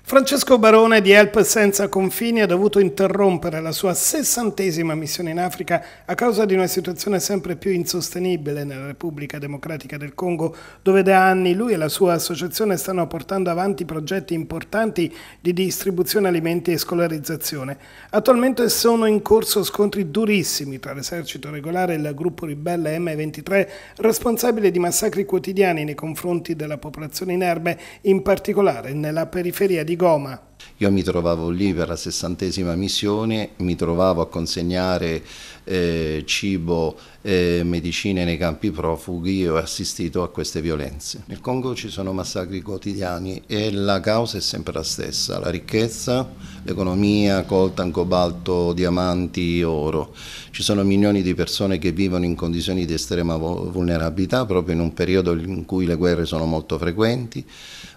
Francesco Barone di Help Senza Confini ha dovuto interrompere la sua sessantesima missione in Africa a causa di una situazione sempre più insostenibile nella Repubblica Democratica del Congo, dove da anni lui e la sua associazione stanno portando avanti progetti importanti di distribuzione alimenti e scolarizzazione. Attualmente sono in corso scontri durissimi tra l'esercito regolare e il gruppo ribelle M23, responsabile di massacri quotidiani nei confronti della popolazione inerme, in particolare nella periferia di Goma. Io mi trovavo lì per la sessantesima missione, mi trovavo a consegnare eh, cibo e eh, medicine nei campi profughi e ho assistito a queste violenze. Nel Congo ci sono massacri quotidiani e la causa è sempre la stessa, la ricchezza, l'economia coltan, cobalto, diamanti, oro. Ci sono milioni di persone che vivono in condizioni di estrema vulnerabilità proprio in un periodo in cui le guerre sono molto frequenti.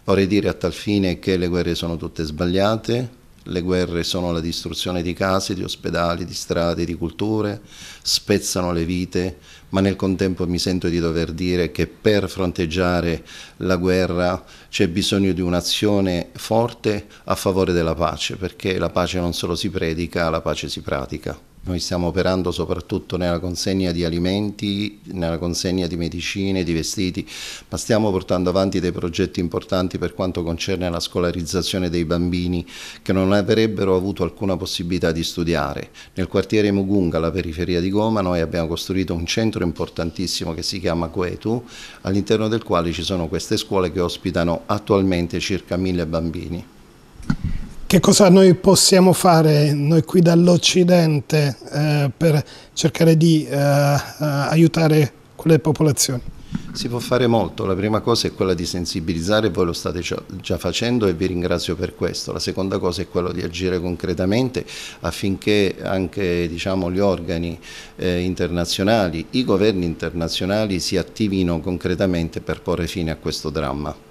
Vorrei dire a tal fine che le guerre sono tutte sbagliate sbagliate, le guerre sono la distruzione di case, di ospedali, di strade, di culture, spezzano le vite, ma nel contempo mi sento di dover dire che per fronteggiare la guerra c'è bisogno di un'azione forte a favore della pace, perché la pace non solo si predica, la pace si pratica. Noi stiamo operando soprattutto nella consegna di alimenti, nella consegna di medicine, di vestiti, ma stiamo portando avanti dei progetti importanti per quanto concerne la scolarizzazione dei bambini che non avrebbero avuto alcuna possibilità di studiare. Nel quartiere Mugunga, alla periferia di Goma, noi abbiamo costruito un centro importantissimo che si chiama Quetu, all'interno del quale ci sono queste scuole che ospitano attualmente circa mille bambini che cosa noi possiamo fare noi qui dall'Occidente eh, per cercare di eh, eh, aiutare quelle popolazioni? Si può fare molto, la prima cosa è quella di sensibilizzare, voi lo state già facendo e vi ringrazio per questo, la seconda cosa è quella di agire concretamente affinché anche diciamo, gli organi eh, internazionali, i governi internazionali si attivino concretamente per porre fine a questo dramma.